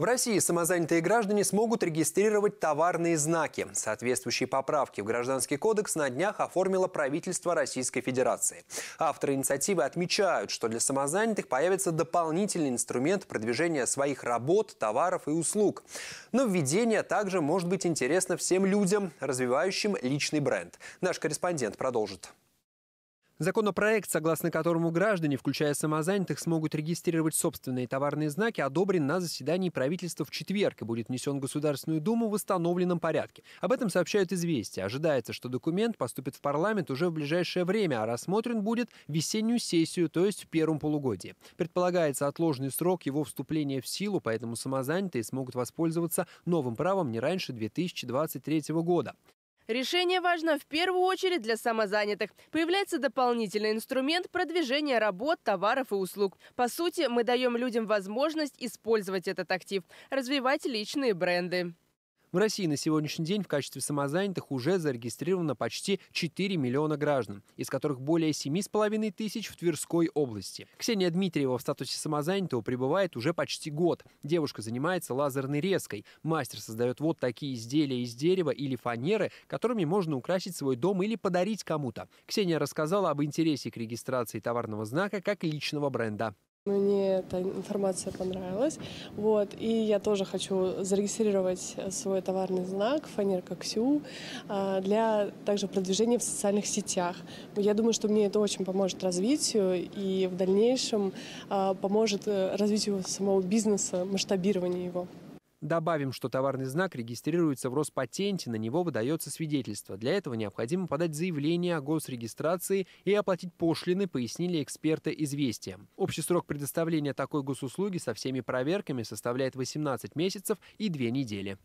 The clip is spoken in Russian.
В России самозанятые граждане смогут регистрировать товарные знаки. Соответствующие поправки в Гражданский кодекс на днях оформило правительство Российской Федерации. Авторы инициативы отмечают, что для самозанятых появится дополнительный инструмент продвижения своих работ, товаров и услуг. Но введение также может быть интересно всем людям, развивающим личный бренд. Наш корреспондент продолжит. Законопроект, согласно которому граждане, включая самозанятых, смогут регистрировать собственные товарные знаки, одобрен на заседании правительства в четверг и будет внесен в Государственную Думу в восстановленном порядке. Об этом сообщают «Известия». Ожидается, что документ поступит в парламент уже в ближайшее время, а рассмотрен будет весеннюю сессию, то есть в первом полугодии. Предполагается отложенный срок его вступления в силу, поэтому самозанятые смогут воспользоваться новым правом не раньше 2023 года. Решение важно в первую очередь для самозанятых. Появляется дополнительный инструмент продвижения работ, товаров и услуг. По сути, мы даем людям возможность использовать этот актив, развивать личные бренды. В России на сегодняшний день в качестве самозанятых уже зарегистрировано почти 4 миллиона граждан, из которых более 7,5 тысяч в Тверской области. Ксения Дмитриева в статусе самозанятого пребывает уже почти год. Девушка занимается лазерной резкой. Мастер создает вот такие изделия из дерева или фанеры, которыми можно украсить свой дом или подарить кому-то. Ксения рассказала об интересе к регистрации товарного знака как личного бренда. Мне эта информация понравилась. Вот. И я тоже хочу зарегистрировать свой товарный знак «Фанерка Ксю» а, для также продвижения в социальных сетях. Я думаю, что мне это очень поможет развитию и в дальнейшем а, поможет э, развитию самого бизнеса, масштабированию его. Добавим, что товарный знак регистрируется в Роспатенте, на него выдается свидетельство. Для этого необходимо подать заявление о госрегистрации и оплатить пошлины, пояснили эксперты «Известия». Общий срок предоставления такой госуслуги со всеми проверками составляет 18 месяцев и 2 недели.